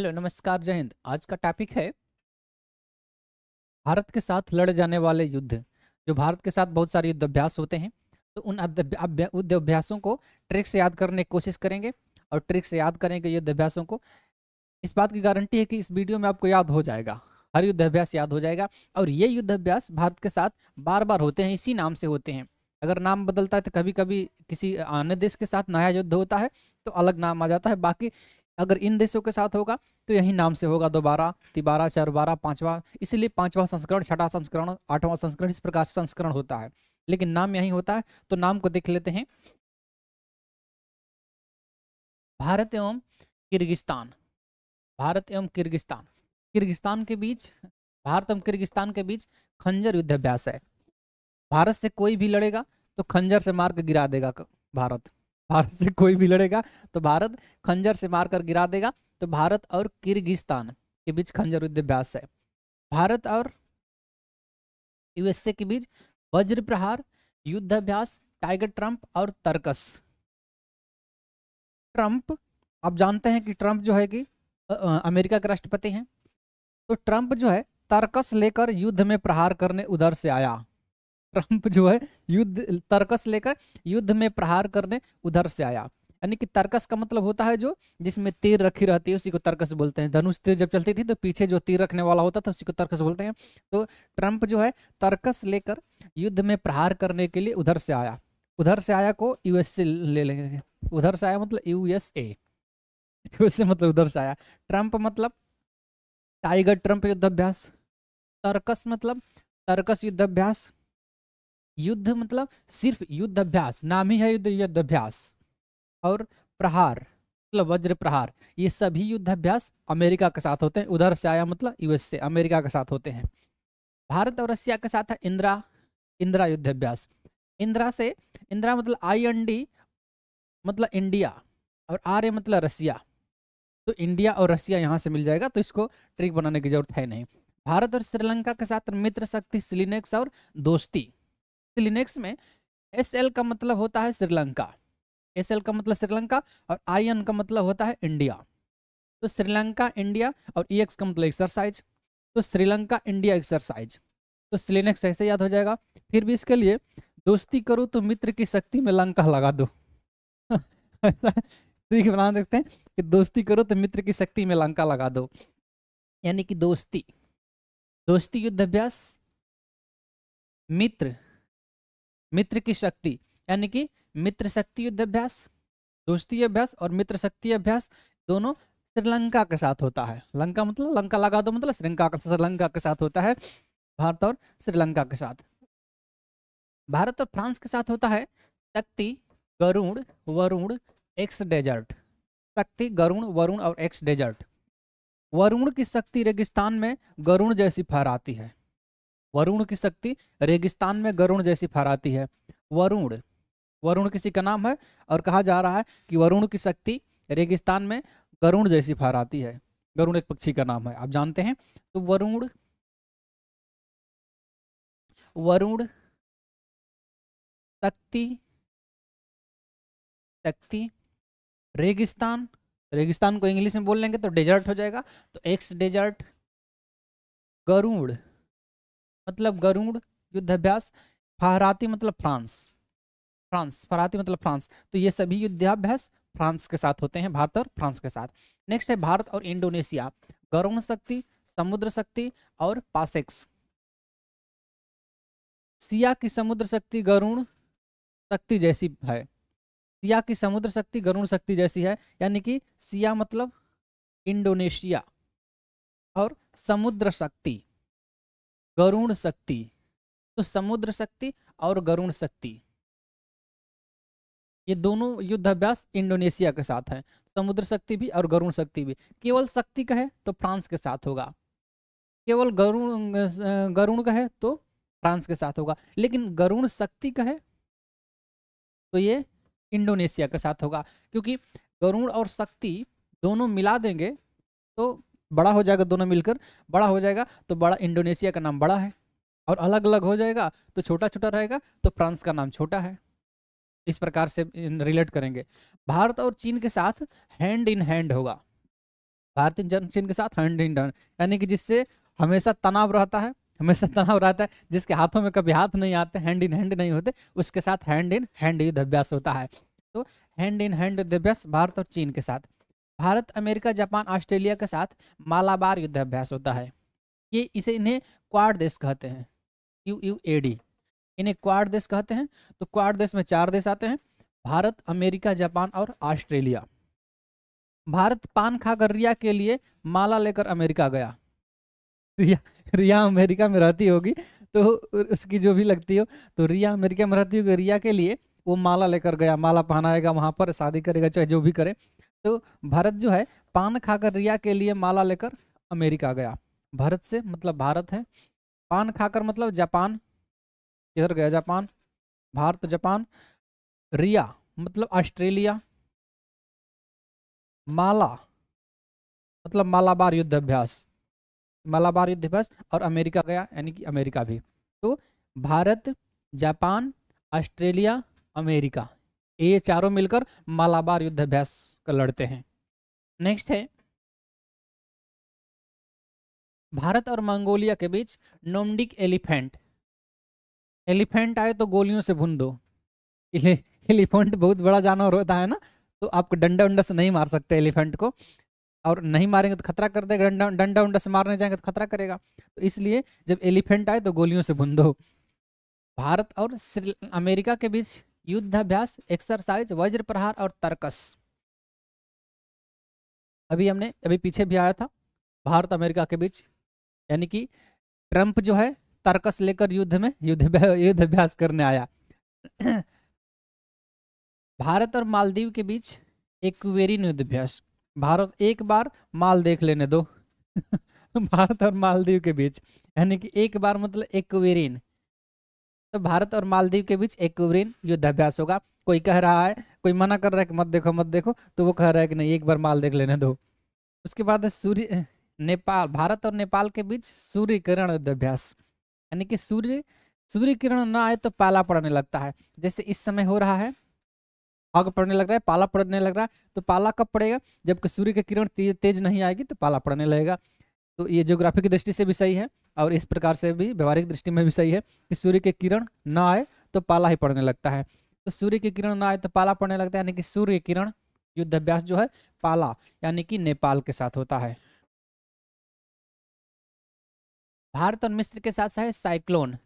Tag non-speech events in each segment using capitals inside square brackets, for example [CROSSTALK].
hello नमस्कार जय हिंद आज का टॉपिक है भारत के साथ लड़ जाने वाले युद्ध जो भारत के साथ बहुत सारे युद्ध अभ्यास होते हैं तो उन युद्ध अभ्यासों को ट्रिक से याद करने की कोशिश करेंगे और ट्रिक से याद करेंगे युद्ध अभ्यासों को इस बात की गारंटी है कि इस वीडियो में आपको याद हो जाएगा हर युद्ध अभ्यास याद हो जाएगा और ये युद्ध अभ्यास भारत के साथ बार बार होते हैं इसी नाम से होते हैं अगर नाम बदलता है तो कभी कभी किसी अन्य देश के साथ नया युद्ध होता है तो अलग नाम आ जाता है बाकी अगर इन देशों के साथ होगा तो यही नाम से होगा दोबारा तिबारा चरबारा पांचवा इसलिए पांचवा संस्करण छठा संस्करण आठवा संस्करण इस प्रकार से संस्करण होता है लेकिन नाम यही होता है तो नाम को देख लेते हैं भारत एवं किर्गिस्तान भारत एवं किर्गिस्तान किर्गिस्तान के बीच भारत एवं किर्गिस्तान के बीच खंजर युद्धाभ्यास है भारत से कोई भी लड़ेगा तो खंजर से मार्ग गिरा देगा भारत भारत से कोई भी लड़ेगा तो भारत खंजर से मारकर गिरा देगा तो भारत और किर्गिस्तान के बीच खंजर अभ्यास है भारत और यूएसए के बीच वज्र प्रहार युद्धाभ्यास टाइगर ट्रंप और तर्कस ट्रंप आप जानते हैं कि ट्रंप जो है कि अमेरिका के राष्ट्रपति हैं तो ट्रंप जो है तर्कस लेकर युद्ध में प्रहार करने उधर से आया ट्रंप जो है युद्ध तर्कस लेकर युद्ध में प्रहार करने उधर से आया यानी कि तर्कस का मतलब होता है जो जिसमें तीर रखी रहती है उसी को तर्कस बोलते हैं धनुष तीर जब चलती थी तो पीछे जो तीर रखने वाला होता था उसी को तर्कस बोलते हैं तो ट्रंप जो है तर्कस लेकर युद्ध में प्रहार करने के लिए उधर से आया उधर से आया को यूएसए ले लेंगे उधर से आया मतलब यूएसए यूएसए मतलब उधर से आया ट्रंप मतलब टाइगर ट्रंप युद्धाभ्यास तर्कस मतलब तर्कस युद्धाभ्यास युद्ध मतलब सिर्फ युद्ध अभ्यास नाम ही है युद्ध युद्ध अभ्यास और प्रहार मतलब वज्र प्रहार ये सभी युद्धाभ्यास अमेरिका के साथ होते हैं उधर से आया मतलब यूएसए अमेरिका के साथ होते हैं भारत और रशिया के साथ है इंदिरा इंदिरा अभ्यास इंदिरा से इंदिरा मतलब आई एन डी मतलब इंडिया और आर ए मतलब रसिया तो इंडिया और रसिया यहाँ से मिल जाएगा तो इसको ट्रिक बनाने की जरूरत है नहीं भारत और श्रीलंका के साथ मित्र शक्ति सिलिनेक्स और दोस्ती लिनक्स में एस एल का मतलब होता है श्रीलंका एस एल का मतलब श्रीलंका और आई एन का मतलब होता है इंडिया तो श्रीलंका इंडिया और ई e एक्स का मतलब एक्सरसाइज तो श्रीलंका इंडिया एक्सरसाइज तो सिलिनेक्स ऐसे याद हो जाएगा फिर भी इसके लिए दोस्ती करो तो मित्र की शक्ति में लंका लगा दो ट्रिक [LAUGHS] तो बना देखते हैं कि दोस्ती करो तो मित्र की शक्ति में लंका लगा दो यानी कि दोस्ती दोस्ती युद्ध अभ्यास मित्र मित्र की शक्ति यानी कि मित्र शक्ति युद्ध अभ्यास दोस्ती अभ्यास और मित्र शक्ति अभ्यास दोनों श्रीलंका के साथ होता है लंका मतलब लंका लगा दो मतलब श्रीलंका श्रीलंका के साथ होता है भारत और श्रीलंका के साथ भारत और फ्रांस के साथ होता है शक्ति गरुण वरुण एक्स डेजर्ट शक्ति गरुण वरुण और एक्स डेजर्ट वरुण की शक्ति रेगिस्तान में गरुण जैसी फहराती है वरुण की शक्ति रेगिस्तान में गरुण जैसी फहराती है वरुण वरुण किसी का नाम है और कहा जा रहा है कि वरुण की शक्ति रेगिस्तान में गरुण जैसी फहराती है गरुण एक पक्षी का नाम है आप जानते हैं तो वरुण वरुण शक्ति शक्ति रेगिस्तान रेगिस्तान को इंग्लिश में बोल लेंगे तो डेजर्ट हो जाएगा तो एक्स डेजर्ट गरुड़ मतलब गरुड़ युद्धाभ्यास फहराती मतलब फ्रांस फ्रांस फहराती मतलब फ्रांस तो ये सभी युद्धाभ्यास फ्रांस के साथ होते हैं भारत और फ्रांस के साथ नेक्स्ट है भारत और इंडोनेशिया गरुण शक्ति समुद्र शक्ति और पासेक्स सिया की समुद्र शक्ति गरुण शक्ति जैसी है सिया की समुद्र शक्ति गरुण शक्ति जैसी है यानी कि सिया मतलब इंडोनेशिया और समुद्र शक्ति गरुण शक्ति तो समुद्र शक्ति और गरुण शक्ति ये दोनों युद्धाभ्यास इंडोनेशिया के साथ है समुद्र शक्ति भी और गरुण शक्ति भी केवल शक्ति का है तो फ्रांस के साथ होगा केवल गरुण गरुण का है तो फ्रांस के साथ होगा लेकिन गरुण शक्ति का है तो ये इंडोनेशिया के साथ होगा क्योंकि गरुण और शक्ति दोनों मिला देंगे तो बड़ा हो जाएगा दोनों मिलकर बड़ा हो जाएगा तो बड़ा इंडोनेशिया का नाम बड़ा है और अलग अलग हो जाएगा तो छोटा छोटा रहेगा तो फ्रांस का नाम छोटा है इस प्रकार से रिलेट करेंगे भारत और चीन के साथ हैंड इन हैंड होगा भारत जन चीन के साथ हैंड इन हैंड यानी कि जिससे हमेशा तनाव रहता है हमेशा [LAUGHS] तनाव रहता है जिसके हाथों में कभी हाथ नहीं आते हैंड इन हैंड नहीं होते उसके साथ हैंड इन हैंड युद्ध अभ्यास होता है तो हैंड इन हैंड युद्ध अभ्यास भारत और चीन के साथ भारत अमेरिका जापान ऑस्ट्रेलिया के साथ मालाबार युद्धाभ्यास होता है ये इसे इन्हें क्वाड देश कहते हैं यू यू ए डी इन्हें क्वाड देश कहते हैं तो क्वाड देश में चार देश आते हैं भारत अमेरिका जापान और ऑस्ट्रेलिया भारत पान खाकर रिया के लिए माला लेकर अमेरिका गया रिया रिया अमेरिका में रहती होगी तो उसकी जो भी लगती हो तो रिया अमेरिका में रहती होगी रिया के लिए वो माला लेकर गया माला पहनाएगा वहाँ पर शादी करेगा चाहे जो भी करे तो भारत जो है पान खाकर रिया के लिए माला लेकर अमेरिका गया भारत से मतलब भारत है पान खाकर मतलब जापान किधर गया जापान भारत जापान रिया मतलब ऑस्ट्रेलिया माला मतलब मालाबार युद्धाभ्यास मालाबार युद्धाभ्यास और अमेरिका गया यानी कि अमेरिका भी तो भारत जापान ऑस्ट्रेलिया अमेरिका ये चारों मिलकर मालाबार युद्धाभ्यास कर लड़ते हैं नेक्स्ट है भारत और मंगोलिया के बीच नोमडिक एलिफेंट एलिफेंट आए तो गोलियों से भून दो एलिफेंट बहुत बड़ा जानवर होता है ना तो आप डंडा उंडा से नहीं मार सकते एलिफेंट को और नहीं मारेंगे तो खतरा कर देगा डंडा डंडा उंडा से मारने जाएंगे तो खतरा करेगा तो इसलिए जब एलिफेंट आए तो गोलियों से भून दो भारत और अमेरिका के बीच युद्धाभ्यास एक्सरसाइज वज्र प्रहार और तर्कस अभी हमने अभी पीछे भी आया था भारत अमेरिका के बीच यानी कि ट्रंप जो है तर्कस लेकर युद्ध में युद्ध युद्धाभ्यास करने आया भारत और मालदीव के बीच एक कुवेरियन युद्धाभ्यास भारत एक बार माल देख लेने दो [LAUGHS] भारत और मालदीव के बीच यानी कि एक बार मतलब एक कुवेरियन तो भारत और मालदीव के बीच एक युद्धाभ्यास होगा कोई कह रहा है कोई मना कर रहा है कि मत देखो मत देखो तो वो कह रहा है कि नहीं एक बार माल देख लेने दो उसके बाद सूर्य नेपाल भारत और नेपाल के बीच सूर्य किरण युद्धाभ्यास यानी कि सूर्य सूर्य किरण ना आए तो पाला पड़ने लगता है जैसे इस समय हो रहा है आग पड़ने लग रहा है पाला पड़ने लग रहा है तो पाला कब पड़ेगा जबकि सूर्य का किरण तेज नहीं आएगी तो पाला पड़ने लगेगा तो ये जियोग्राफी की दृष्टि से भी सही है और इस प्रकार से भी व्यवहारिक दृष्टि में भी सही है कि सूर्य के किरण ना आए तो पाला ही पड़ने लगता है तो सूर्य के किरण ना आए तो पाला पड़ने लगता है यानी कि सूर्य किरण युद्धाभ्यास जो है पाला यानी कि नेपाल के साथ होता है भारत और मिस्र के साथ साथ साइक्लोन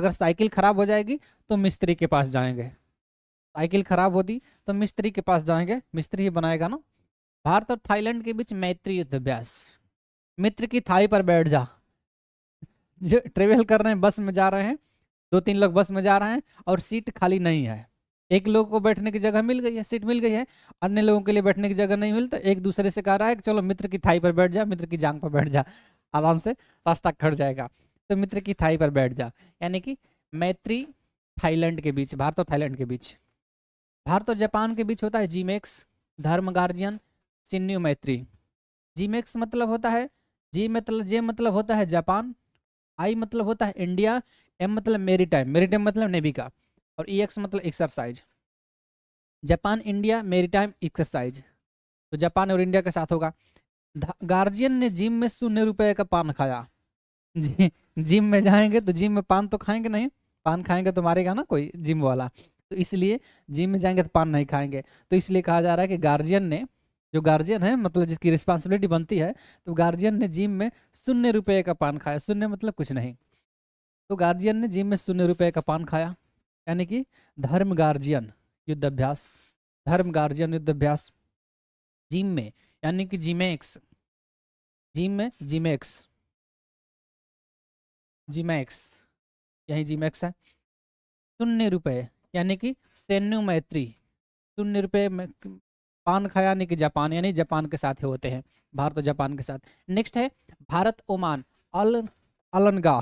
अगर साइकिल खराब हो जाएगी तो मिस्त्री के पास जाएंगे साइकिल खराब होती तो मिस्त्री के पास जाएंगे मिस्त्री ही बनाएगा ना भारत और थाईलैंड के बीच मैत्री युद्धाभ्यास मित्र की थाई पर बैठ जा जो ट्रेवल कर रहे हैं बस में जा रहे हैं दो तीन लोग बस में जा रहे हैं और सीट खाली नहीं है एक लोग को बैठने की जगह मिल गई है सीट मिल गई है अन्य लोगों के लिए बैठने की जगह नहीं मिलता एक दूसरे से कह रहा है कि चलो मित्र की थाई पर बैठ जा मित्र की जांग पर बैठ जा आराम से रास्ता खड़ जाएगा तो मित्र की थाई पर बैठ जा यानी कि मैत्री थाईलैंड के बीच भारत और थाईलैंड के बीच भारत और जापान के बीच होता है जीमेक्स धर्म गार्जियन सिन्यू मैत्री जीमेक्स मतलब होता है जी मतलब जे मतलब होता है जापान आई मतलब होता है इंडिया एम मतलब मेरी टाइम मेरी टाइम मतलब नेवी का और ई e एक्स मतलब exercise Japan India maritime exercise तो जापान और इंडिया के साथ होगा गार्जियन ने जिम में शून्य रुपये का पान खाया [LAUGHS] जी जिम में जाएंगे तो जिम में पान तो खाएंगे नहीं पान खाएंगे तो मारेगा ना कोई जिम वाला तो इसलिए जिम में जाएंगे तो पान नहीं खाएंगे तो इसलिए कहा जा रहा है कि गार्जियन ने जो गार्जियन है मतलब जिसकी रिस्पांसिबिलिटी बनती है तो गार्जियन ने जिम में शून्य रुपये का पान खाया शून्य मतलब कुछ नहीं तो गार्जियन ने जिम में शून्य रुपये का पान खाया यानी कि धर्म गार्जियन युद्धाभ्यास धर्म गार्जियन युद्धाभ्यास जिम में यानी कि जिमेक्स जिम में जिमेक्स जिमेक्स यही जिमेक्स है शून्य रुपये यानी कि सैन्य मैत्री शून्य रुपये पान खाया यानी कि जापान यानी जापान के साथ ही होते हैं भारत और जापान के साथ नेक्स्ट है भारत ओमान अल अलनगा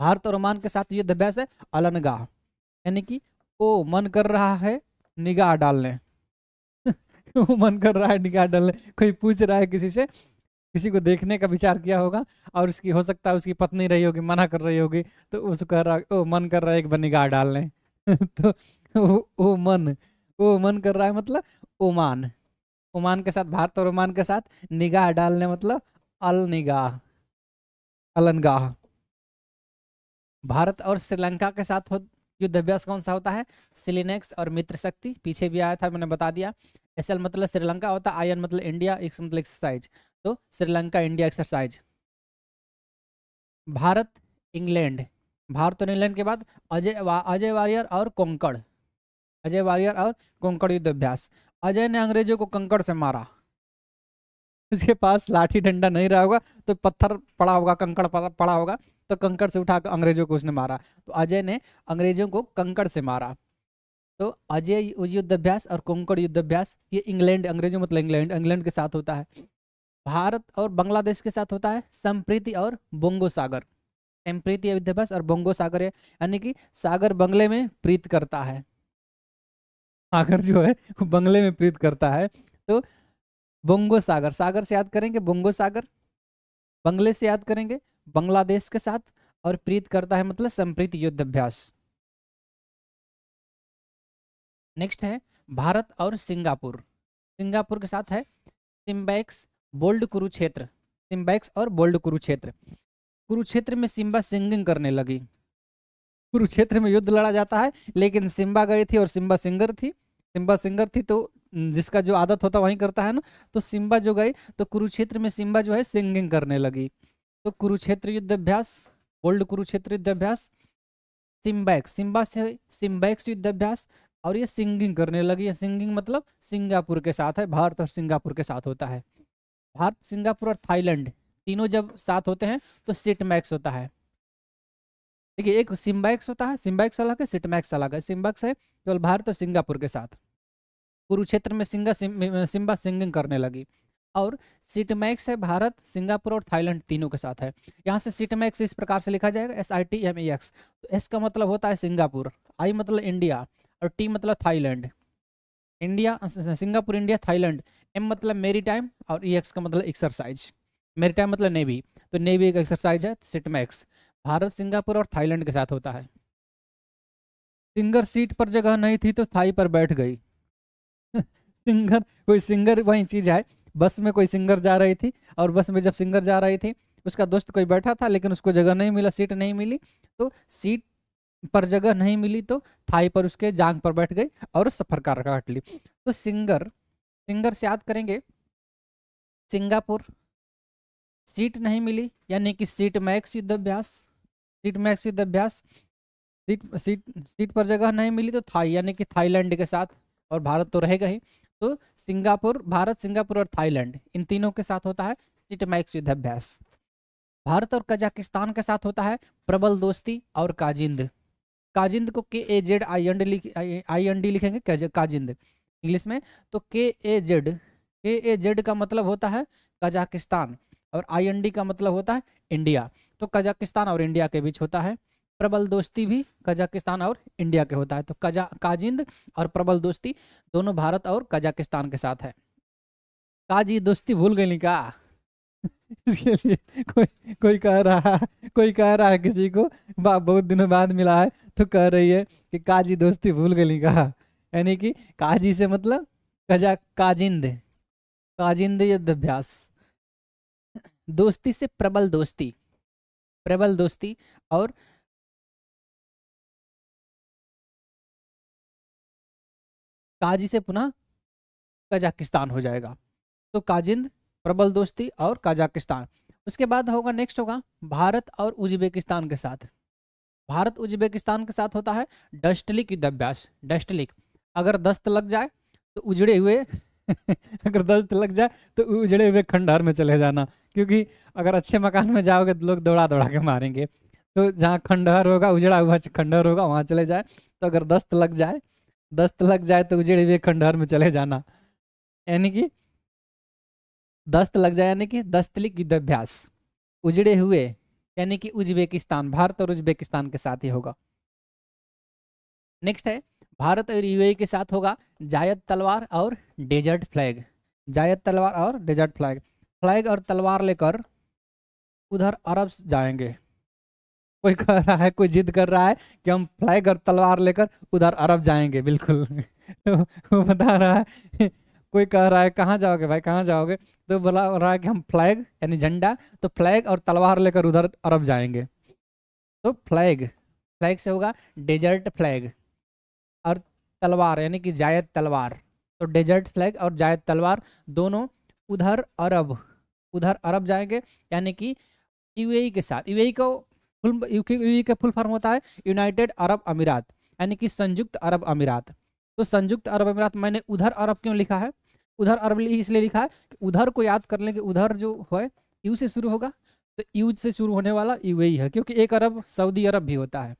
भारत और ओमान के साथ युद्ध अभ्यास है अलनगा यानी कि ओ मन कर रहा है निगाह डालने वो [LAUGHS] मन कर रहा है निगाह डालने कोई पूछ रहा है किसी से किसी को देखने का विचार किया होगा और उसकी हो सकता है उसकी पत्नी रही होगी मना कर रही होगी तो उसको कह रहा ओ मन कर रहा है एक बार निगाह डालने [LAUGHS] तो ओ, ओ मन ओ मन कर रहा है मतलब ओमान ओमान के साथ भारत और ओमान के साथ निगाह डालने मतलब अल निगाह अलनगाह भारत और श्रीलंका के साथ युद्ध अभ्यास कौन सा होता है सिलिनेक्स और मित्र शक्ति पीछे भी आया था मैंने बता दिया एस मतलब श्रीलंका होता आयन मतलब इंडिया एक मतलब एक्सरसाइज तो Sri Lanka India exercise Bharat England Bharat और इंग्लैंड के बाद अजय अजय वारियर और कोंकण अजय वारियर और कोंकण अभ्यास अजय ने अंग्रेजों को कंकड़ से मारा उसके पास लाठी डंडा नहीं रहा होगा तो पत्थर पड़ा होगा कंकड़ पड़ा होगा तो कंकड़ से उठा अंग्रेजों को उसने मारा तो अजय ने अंग्रेजों को कंकड़ से मारा तो अजय युद्धाभ्यास और कंकड़ युद्धाभ्यास ये इंग्लैंड अंग्रेजों मतलब इंग्लैंड इंग्लैंड के साथ होता है भारत और बांग्लादेश के साथ होता है संप्रीति और बोंगो सागर संप्रीति युद्धाभ्यास और बोंगो सागर है यानी कि सागर बंगले में प्रीत करता है सागर जो है बंगले में प्रीत करता है तो बोंगो सागर सागर से याद करेंगे बोंगो सागर बंगले से याद करेंगे बांग्लादेश के साथ और प्रीत करता है मतलब संप्रीत युद्धाभ्यास नेक्स्ट है भारत और सिंगापुर सिंगापुर के साथ है सिम्बैक्स बोल्ड कुरुक्षेत्र सिम्बैक्स और बोल्ड कुरुक्षेत्र कुरुक्षेत्र में सिम्बा सिंगिंग करने लगी कुरुक्षेत्र में युद्ध लड़ा जाता है लेकिन सिम्बा गई थी और सिम्बा सिंगर थी सिम्बा सिंगर थी तो जिसका जो आदत होता वहीं करता है ना तो सिम्बा जो गई तो कुरुक्षेत्र में सिम्बा जो है सिंगिंग करने लगी तो कुरुक्षेत्र युद्ध अभ्यास ओल्ड कुरुक्षेत्र युद्ध अभ्यास सिम्बैक्स सिम्बा से सिम्बैक्स युद्ध अभ्यास और ये सिंगिंग करने लगी है सिंगिंग मतलब सिंगापुर के साथ है भारत और सिंगापुर के साथ होता है भारत सिंगापुर और थाईलैंड तीनों जब साथ होते हैं तो सिटमैक्स होता है देखिए एक सिम्बैक्स होता है सिम्बैक्स अलग है सिटमैक्स अलग है सिम्बैक्स है केवल भारत और सिंगापुर के साथ कुरुक्षेत्र में सिंगा सिम्बा सिंगिंग करने लगी और सिटमैक्स है भारत सिंगापुर और थाईलैंड तीनों के साथ है यहाँ से सिटमैक्स इस प्रकार से लिखा जाएगा S I T M E X तो एस का मतलब होता है सिंगापुर आई मतलब इंडिया और टी मतलब Thailand India Singapore India Thailand M मतलब मेरी टाइम और ई e एक्स का मतलब एक्सरसाइज मेरी टाइम मतलब नेवी तो नेवी एक एक्सरसाइज है सिटमैक्स भारत सिंगापुर और थाईलैंड के साथ होता है सिंगर सीट पर जगह नहीं थी तो थाई पर बैठ गई [LAUGHS] सिंगर कोई सिंगर वही चीज़ है बस में कोई सिंगर जा रही थी और बस में जब सिंगर जा रही थी उसका दोस्त कोई बैठा था लेकिन उसको जगह नहीं मिला सीट नहीं मिली तो सीट पर जगह नहीं मिली तो थाई पर उसके जांग पर बैठ गई और सफर कार काट ली तो सिंगर सिंगर से याद करेंगे सिंगापुर सीट नहीं मिली यानी कि सीट मैक्स युद्धाभ्यास सीट मैक्स युद्धाभ्यास सीट सीट सीट पर जगह नहीं मिली तो थाई यानी कि थाईलैंड के साथ और भारत तो रहेगा ही तो सिंगापुर भारत सिंगापुर और थाईलैंड इन तीनों के साथ होता है सीट मैक्स अभ्यास भारत और कजाकिस्तान के साथ होता है प्रबल दोस्ती और काजिंद काजिंद को K A Z I N D लिख आई एन डी लिखेंगे काजिंद इंग्लिश में तो के ए जेड के ए जेड का मतलब होता है कजाकिस्तान और आई एन डी का मतलब होता है इंडिया तो कजाकिस्तान और इंडिया के बीच होता है प्रबल दोस्ती भी कजाकिस्तान और इंडिया के होता है तो कजा काजिंद और प्रबल दोस्ती दोनों भारत और कजाकिस्तान के साथ है काजी दोस्ती भूल गई का [LAUGHS] इसके लिए कोई कोई कह रहा है कोई कह रहा है किसी को बहुत दिनों बाद मिला है तो कह रही है कि काजी दोस्ती भूल गई का यानी कि काजी से मतलब कजा काजिंद काजिंद युद्धाभ्यास दोस्ती से प्रबल दोस्ती प्रबल दोस्ती और काजी से पुनः कजाकिस्तान हो जाएगा तो काजिंद प्रबल दोस्ती और कजाकिस्तान उसके बाद होगा नेक्स्ट होगा भारत और उज्बेकिस्तान के साथ भारत उज्बेकिस्तान के साथ होता है डस्टलिक युद्धाभ्यास डस्टलिक अगर दस्त लग जाए तो उजड़े हुए [LAUGHS] अगर दस्त लग जाए तो उजड़े हुए खंडहर में चले जाना क्योंकि अगर अच्छे मकान में जाओगे तो लोग दौड़ा दौड़ा के मारेंगे तो जहाँ खंडहर होगा उजड़ा हुआ खंडहर होगा वहाँ चले जाए तो अगर दस्त लग जाए दस्त लग जाए तो उजड़े हुए खंडहर में चले जाना यानी कि दस्त लग जाए यानी कि दस्तलिक युद्धाभ्यास उजड़े हुए यानी कि उज्बेकिस्तान भारत और उज्बेकिस्तान के साथ ही होगा नेक्स्ट है भारत और यूएई के साथ होगा जायद तलवार और डेजर्ट फ्लैग जायद तलवार और डेजर्ट फ्लैग फ्लैग और तलवार लेकर उधर अरब जाएंगे कोई कह रहा है कोई जिद कर रहा है कि हम फ्लैग और तलवार लेकर उधर अरब जाएंगे बिल्कुल तो वो बता रहा है कोई कह रहा है कहाँ जाओगे भाई कहाँ जाओगे तो बोला रहा है कि हम फ्लैग यानी झंडा तो फ्लैग और तलवार लेकर उधर अरब जाएंगे तो फ्लैग फ्लैग से होगा डेजर्ट फ्लैग और तलवार यानी कि जायद तलवार तो डेजर्ट फ्लैग और जायद तलवार दोनों उधर अरब उधर अरब जाएंगे यानी कि यूएई के साथ यूएई को फुल यूएई का फुल फॉर्म होता है यूनाइटेड अरब अमीरात यानी कि संयुक्त अरब अमीरात तो संयुक्त अरब अमीरात मैंने उधर अरब क्यों लिखा है उधर अरब इसलिए लिखा है कि उधर को याद कर लें कि उधर जो है यू से शुरू होगा तो यू से शुरू होने वाला यू है क्योंकि एक अरब सऊदी अरब भी होता है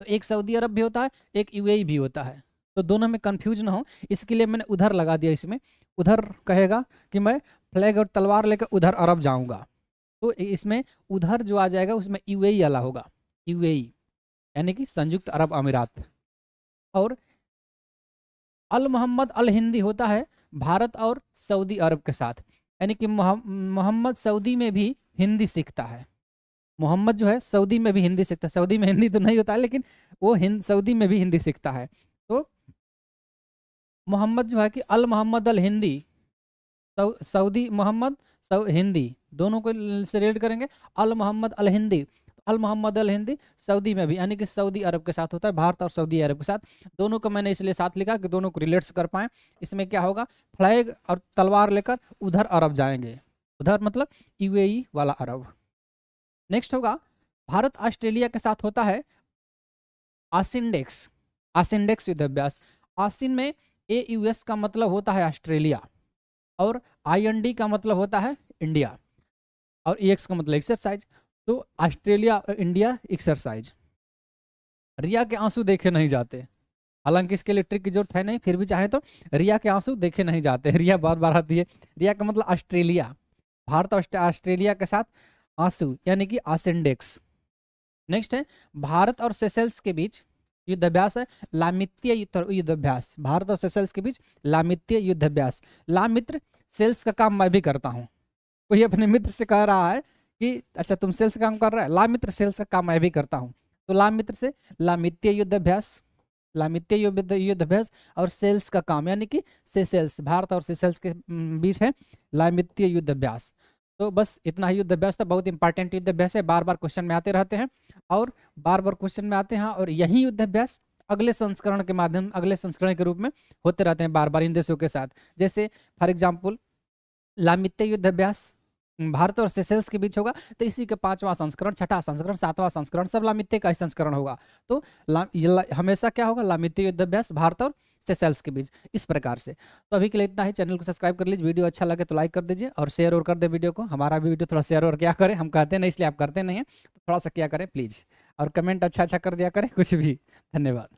तो एक सऊदी अरब भी होता है एक यूएई भी होता है तो दोनों में कंफ्यूज ना हो इसके लिए मैंने उधर लगा दिया इसमें उधर कहेगा कि मैं फ्लैग और तलवार लेकर उधर अरब जाऊंगा तो इसमें उधर जो आ जाएगा उसमें यूएई वाला होगा यूएई यानी कि संयुक्त अरब अमीरात और अल मोहम्मद अल हिंदी होता है भारत और सऊदी अरब के साथ यानी कि मोहम्मद सऊदी में भी हिंदी सीखता है मोहम्मद जो है सऊदी में भी हिंदी सीखता है सऊदी में हिंदी तो नहीं होता है लेकिन वो हिंद सऊदी में भी हिंदी सीखता है तो मोहम्मद जो है कि Al Mohammed Al Hindi Saudi Mohammed सऊ हिंदी दोनों को से रेड करेंगे Al Mohammed Al Hindi Al Mohammed Al Hindi Saudi में भी यानी कि सऊदी अरब के साथ होता है भारत और सऊदी अरब के साथ दोनों को मैंने इसलिए साथ लिखा कि दोनों को रिलेट्स कर पाएँ इसमें क्या होगा फ्लैग और तलवार लेकर उधर अरब जाएंगे उधर मतलब यू वाला अरब नेक्स्ट होगा भारत ऑस्ट्रेलिया के साथ होता है आसिनडेक्स आसिनडेक्स युद्धाभ्यास आसिन में ए यूएस का मतलब होता है ऑस्ट्रेलिया और आईएनडी का मतलब होता है इंडिया और ई e एक्स का मतलब एक्सरसाइज तो ऑस्ट्रेलिया और इंडिया एक्सरसाइज रिया के आंसू देखे नहीं जाते हालांकि इसके लिए ट्रिक की जरूरत है नहीं फिर भी चाहे तो रिया के आंसू देखे नहीं जाते रिया बार बार आती है रिया का मतलब ऑस्ट्रेलिया भारत ऑस्ट्रेलिया के साथ आंसू यानी कि आसेंडेक्स नेक्स्ट है भारत और सेसेल्स के बीच युद्धाभ्यास है लामित्य युद्धाभ्यास भारत और सेसेल्स के बीच लामित्य युद्धाभ्यास लामित्र सेल्स का काम मैं भी करता हूँ कोई अपने मित्र से कह रहा है कि अच्छा तुम सेल्स का काम कर रहे हैं लामित्र सेल्स का काम मैं भी करता हूँ तो लामित्र से लामित्य युद्धाभ्यास लामित्य युद्धाभ्यास और सेल्स का काम यानी कि सेसेल्स भारत और सेसेल्स के बीच है लामित्य युद्धाभ्यास तो बस इतना ही युद्ध अभ्यास था बहुत इंपॉर्टेंट युद्ध अभ्यास है बार बार क्वेश्चन में आते रहते हैं और बार बार क्वेश्चन में आते हैं और यही युद्ध अभ्यास अगले संस्करण के माध्यम अगले संस्करण के रूप में होते रहते हैं बार बार इन देशों के साथ जैसे फॉर एग्जाम्पल लामित्य युद्ध अभ्यास भारत और सेसेल्स के बीच होगा तो इसी के पांचवा संस्करण छठा संस्करण सातवां संस्करण सब लामित्य का ही संस्करण होगा तो हमेशा क्या होगा लामित्य युद्धाभ्यास भारत और सेसेल्स के बीच इस प्रकार से तो अभी के लिए इतना ही चैनल को सब्सक्राइब कर लीजिए वीडियो अच्छा लगे तो लाइक कर दीजिए और शेयर और कर दे वीडियो को हमारा भी वीडियो थोड़ा शेयर और क्या करें हम कहते नहीं इसलिए आप करते नहीं हैं तो थोड़ा सा क्या करें प्लीज़ और कमेंट अच्छा अच्छा कर दिया करें कुछ भी धन्यवाद